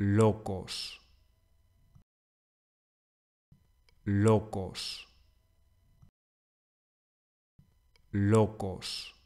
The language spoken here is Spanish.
locos, locos, locos.